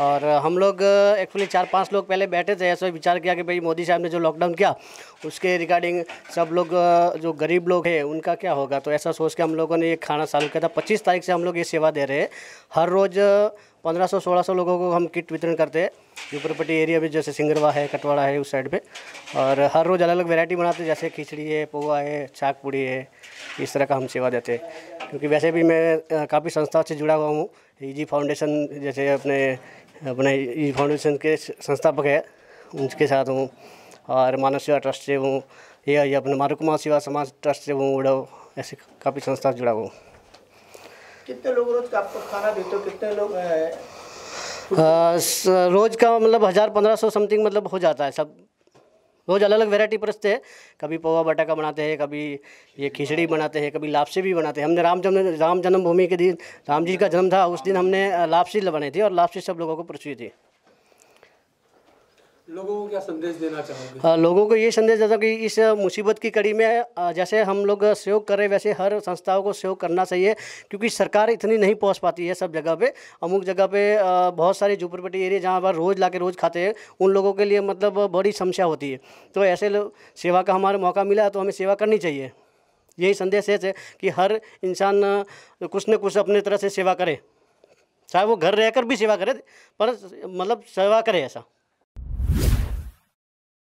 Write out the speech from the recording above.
और हम लोग एक्चुअली चार पांच लोग पहले बैठे थे ऐसा विचार किया कि भाई मोदी साहब ने जो लॉकडाउन किया उसके रिगार्डिंग सब लोग जो गरीब लोग हैं उनका क्या होगा तो ऐसा सोच के हम लोगों ने ये खाना चालू किया था पच्चीस तारीख से हम लोग ये सेवा दे रहे हैं हर रोज़ पंद्रह सौ सोलह सौ लोगों को हम किट वितरण करते हैं प्रॉपर्टी एरिया में जैसे सिंगरवा है कटवाड़ा है उस साइड पे और हर रोज़ अलग अलग वेरायटी बनाते हैं जैसे खिचड़ी है पोहा है छाक पूड़ी है इस तरह का हम सेवा देते हैं क्योंकि वैसे भी मैं काफ़ी संस्था से जुड़ा हुआ हूँ ईजी e फाउंडेशन जैसे अपने अपने ई फाउंडेशन के संस्थापक है उनके साथ हूँ और मानव सेवा ट्रस्ट से हूँ या ये अपने मारू कुमार सेवा समाज ट्रस्ट से हूँ उड़ाओ ऐसे काफ़ी संस्था जुड़ा हूँ कितने लोग रोज आपको खाना देते हो कितने लोग रोज़ का मतलब हज़ार पंद्रह सौ समथिंग मतलब हो जाता है सब रोज़ अलग अलग वेराइटी परसते हैं कभी पोवा बटाका बनाते हैं कभी ये खिचड़ी बनाते हैं कभी लापसी भी बनाते हैं हमने राम जन्म राम जन्मभूमि के दिन राम जी का जन्म था उस दिन हमने लापसी बनाई थी और लापसी सब लोगों को पूछी थी लोगों को क्या संदेश देना चाहोगे हाँ, लोगों को ये संदेश देता हूँ कि इस मुसीबत की कड़ी में जैसे हम लोग सहयोग करें वैसे हर संस्थाओं को सहयोग करना चाहिए क्योंकि सरकार इतनी नहीं पहुँच पाती है सब जगह पे अमुक जगह पे बहुत सारे झुपड़पट्टी एरिया जहाँ पर रोज़ ला रोज़ खाते हैं उन लोगों के लिए मतलब बड़ी समस्या होती है तो ऐसे सेवा का हमारा मौका मिला तो हमें सेवा करनी चाहिए यही संदेश है कि हर इंसान कुछ न कुछ अपने तरह से सेवा करे चाहे वो घर रहकर भी सेवा करे पर मतलब सेवा करे ऐसा